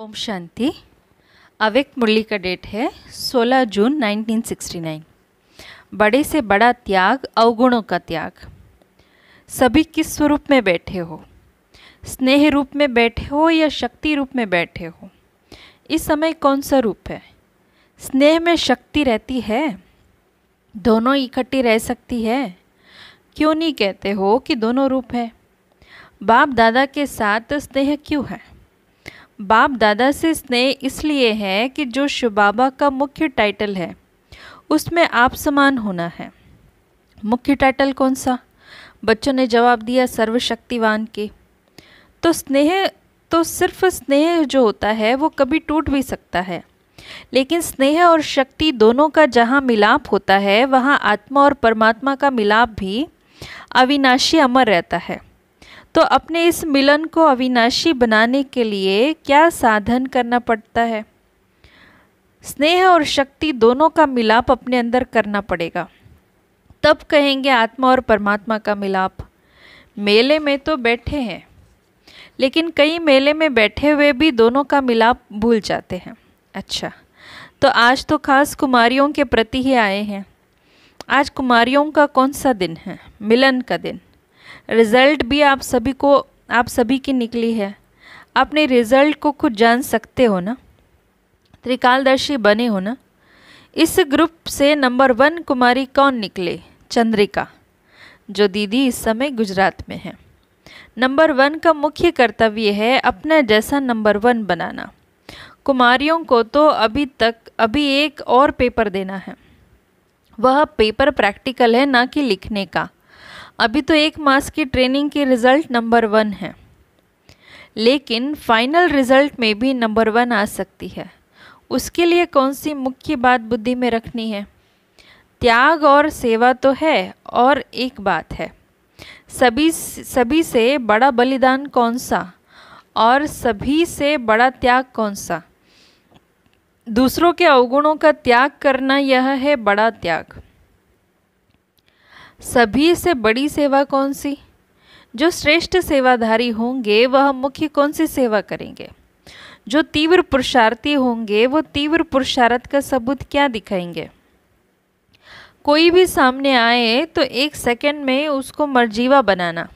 ओम शांति awake मुरली का date है 16 जून 1969 बड़े से बड़ा त्याग अवगुणों का त्याग सभी किस स्वरूप में बैठे हो स्नेह रूप में बैठे हो या शक्ति रूप में बैठे हो इस समय कौन सा रूप है स्नेह में शक्ति रहती है दोनों इकट्ठी रह सकती है क्यों नहीं कहते हो कि दोनों रूप हैं बाप दादा के साथ स्नेह क्यों है बाप दादा से स्नेह इसलिए है कि जो शुबाबा का मुख्य टाइटल है उसमें आप समान होना है मुख्य टाइटल कौन सा बच्चों ने जवाब दिया सर्वशक्तिवान के तो स्नेह तो सिर्फ स्नेह जो होता है वो कभी टूट भी सकता है लेकिन स्नेह और शक्ति दोनों का जहाँ मिलाप होता है वहाँ आत्मा और परमात्मा का मिलाप भी अविनाशी अमर रहता है तो अपने इस मिलन को अविनाशी बनाने के लिए क्या साधन करना पड़ता है स्नेह और शक्ति दोनों का मिलाप अपने अंदर करना पड़ेगा तब कहेंगे आत्मा और परमात्मा का मिलाप मेले में तो बैठे हैं लेकिन कई मेले में बैठे हुए भी दोनों का मिलाप भूल जाते हैं अच्छा तो आज तो खास कुमारियों के प्रति ही आए हैं आज कुमारियों का कौन सा दिन है मिलन का दिन रिज़ल्ट भी आप सभी को आप सभी की निकली है आपने रिज़ल्ट को खुद जान सकते हो ना त्रिकालदर्शी बने हो ना इस ग्रुप से नंबर वन कुमारी कौन निकले चंद्रिका जो दीदी इस समय गुजरात में है नंबर वन का मुख्य कर्तव्य है अपना जैसा नंबर वन बनाना कुमारियों को तो अभी तक अभी एक और पेपर देना है वह पेपर प्रैक्टिकल है ना कि लिखने का अभी तो एक मास की ट्रेनिंग के रिज़ल्ट नंबर वन है लेकिन फाइनल रिज़ल्ट में भी नंबर वन आ सकती है उसके लिए कौन सी मुख्य बात बुद्धि में रखनी है त्याग और सेवा तो है और एक बात है सभी सभी से बड़ा बलिदान कौन सा और सभी से बड़ा त्याग कौन सा दूसरों के अवगुणों का त्याग करना यह है बड़ा त्याग सभी से बड़ी सेवा कौन सी जो श्रेष्ठ सेवाधारी होंगे वह मुख्य कौन सी सेवा करेंगे जो तीव्र पुरुषार्थी होंगे वो तीव्र पुरुषार्थ का सबूत क्या दिखाएंगे कोई भी सामने आए तो एक सेकंड में उसको मर्जीवा बनाना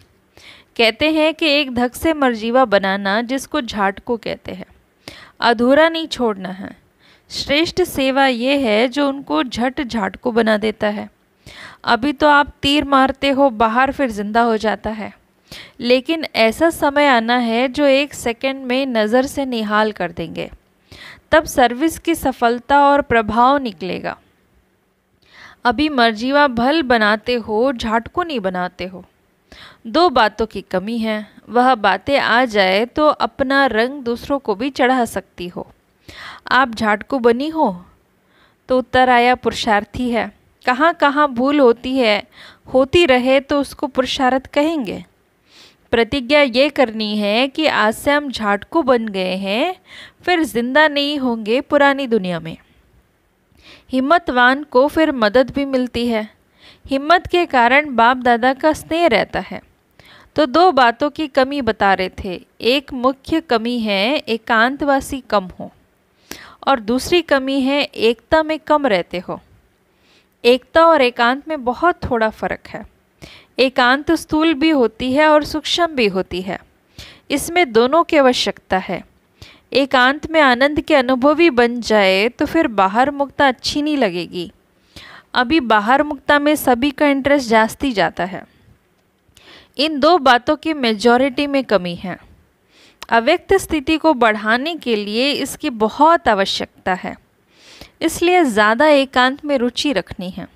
कहते हैं कि एक धक से मर्जीवा बनाना जिसको झाटको कहते हैं अधूरा नहीं छोड़ना है श्रेष्ठ सेवा ये है जो उनको झट झाटको बना देता है अभी तो आप तीर मारते हो बाहर फिर ज़िंदा हो जाता है लेकिन ऐसा समय आना है जो एक सेकंड में नज़र से निहाल कर देंगे तब सर्विस की सफलता और प्रभाव निकलेगा अभी मर्जीवा भल बनाते हो झाटको नहीं बनाते हो दो बातों की कमी है वह बातें आ जाए तो अपना रंग दूसरों को भी चढ़ा सकती हो आप झाटको बनी हो तो उत्तर आया पुरुषार्थी है कहाँ कहाँ भूल होती है होती रहे तो उसको पुरुषार्थ कहेंगे प्रतिज्ञा ये करनी है कि आज से हम झाटकू बन गए हैं फिर जिंदा नहीं होंगे पुरानी दुनिया में हिम्मतवान को फिर मदद भी मिलती है हिम्मत के कारण बाप दादा का स्नेह रहता है तो दो बातों की कमी बता रहे थे एक मुख्य कमी है एकांतवासी कम हो और दूसरी कमी है एकता में कम रहते हो एकता और एकांत में बहुत थोड़ा फ़र्क है एकांत स्थूल भी होती है और सूक्ष्म भी होती है इसमें दोनों की आवश्यकता है एकांत में आनंद के अनुभवी बन जाए तो फिर बाहर मुक्ता अच्छी नहीं लगेगी अभी बाहर मुक्ता में सभी का इंटरेस्ट जास्ती जाता है इन दो बातों की मेजॉरिटी में कमी है अव्यक्त स्थिति को बढ़ाने के लिए इसकी बहुत आवश्यकता है इसलिए ज़्यादा एकांत में रुचि रखनी है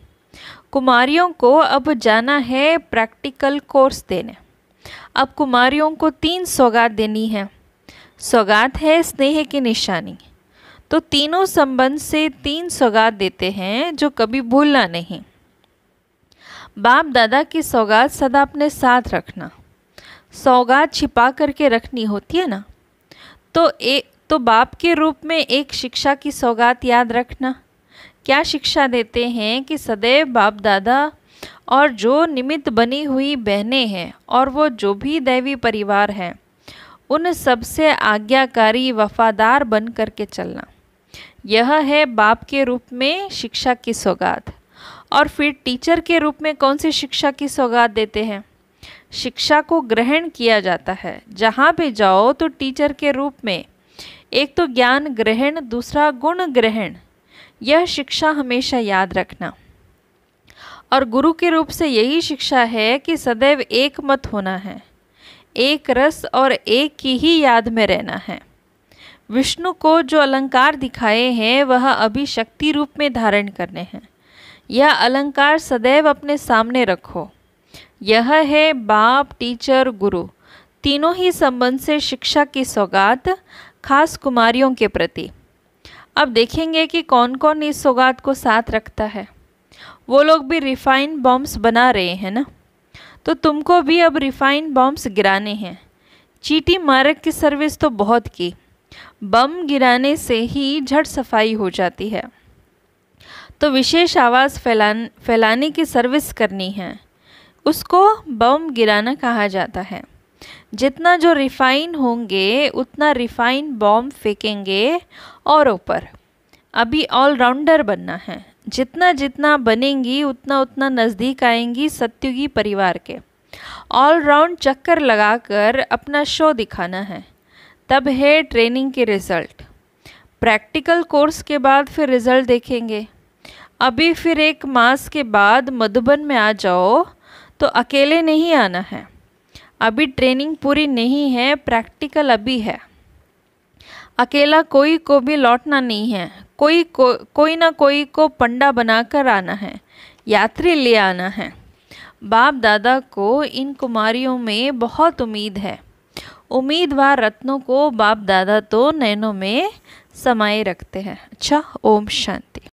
कुमारियों को अब जाना है प्रैक्टिकल कोर्स देने अब कुमारियों को तीन सौगात देनी है सौगात है स्नेह की निशानी तो तीनों संबंध से तीन सौगात देते हैं जो कभी भूलना नहीं बाप दादा की सौगात सदा अपने साथ रखना सौगात छिपा करके रखनी होती है ना तो एक तो बाप के रूप में एक शिक्षा की सौगात याद रखना क्या शिक्षा देते हैं कि सदैव बाप दादा और जो निमित्त बनी हुई बहनें हैं और वो जो भी दैवी परिवार हैं उन सबसे आज्ञाकारी वफादार बन करके चलना यह है बाप के रूप में शिक्षा की सौगात और फिर टीचर के रूप में कौन सी शिक्षा की सौगात देते हैं शिक्षा को ग्रहण किया जाता है जहाँ भी जाओ तो टीचर के रूप में एक तो ज्ञान ग्रहण दूसरा गुण ग्रहण यह शिक्षा हमेशा याद रखना और गुरु के रूप से यही शिक्षा है कि सदैव एक मत होना है एक रस और एक की ही याद में रहना है विष्णु को जो अलंकार दिखाए हैं वह अभी शक्ति रूप में धारण करने हैं यह अलंकार सदैव अपने सामने रखो यह है बाप टीचर गुरु तीनों ही संबंध से शिक्षा की सौगात खास कुमारियों के प्रति अब देखेंगे कि कौन कौन इस सौगात को साथ रखता है वो लोग भी रिफ़ाइन बॉम्ब्स बना रहे हैं ना तो तुमको भी अब रिफ़ाइन बॉम्ब्स गिराने हैं चीटी मारक की सर्विस तो बहुत की बम गिराने से ही झट सफाई हो जाती है तो विशेष आवाज़ फैलान फैलाने की सर्विस करनी है उसको बम गिराना कहा जाता है जितना जो रिफ़ाइन होंगे उतना रिफ़ाइन बॉम्ब फेंकेंगे और ऊपर अभी ऑलराउंडर बनना है जितना जितना बनेंगी उतना उतना नज़दीक आएंगी सत्युगी परिवार के ऑलराउंड चक्कर लगाकर अपना शो दिखाना है तब है ट्रेनिंग के रिज़ल्ट प्रैक्टिकल कोर्स के बाद फिर रिज़ल्ट देखेंगे अभी फिर एक मास के बाद मधुबन में आ जाओ तो अकेले नहीं आना है अभी ट्रेनिंग पूरी नहीं है प्रैक्टिकल अभी है अकेला कोई को भी लौटना नहीं है कोई को कोई ना कोई को पंडा बनाकर आना है यात्री ले आना है बाप दादा को इन कुमारियों में बहुत उम्मीद है उम्मीदवार रत्नों को बाप दादा तो नैनों में समाये रखते हैं अच्छा ओम शांति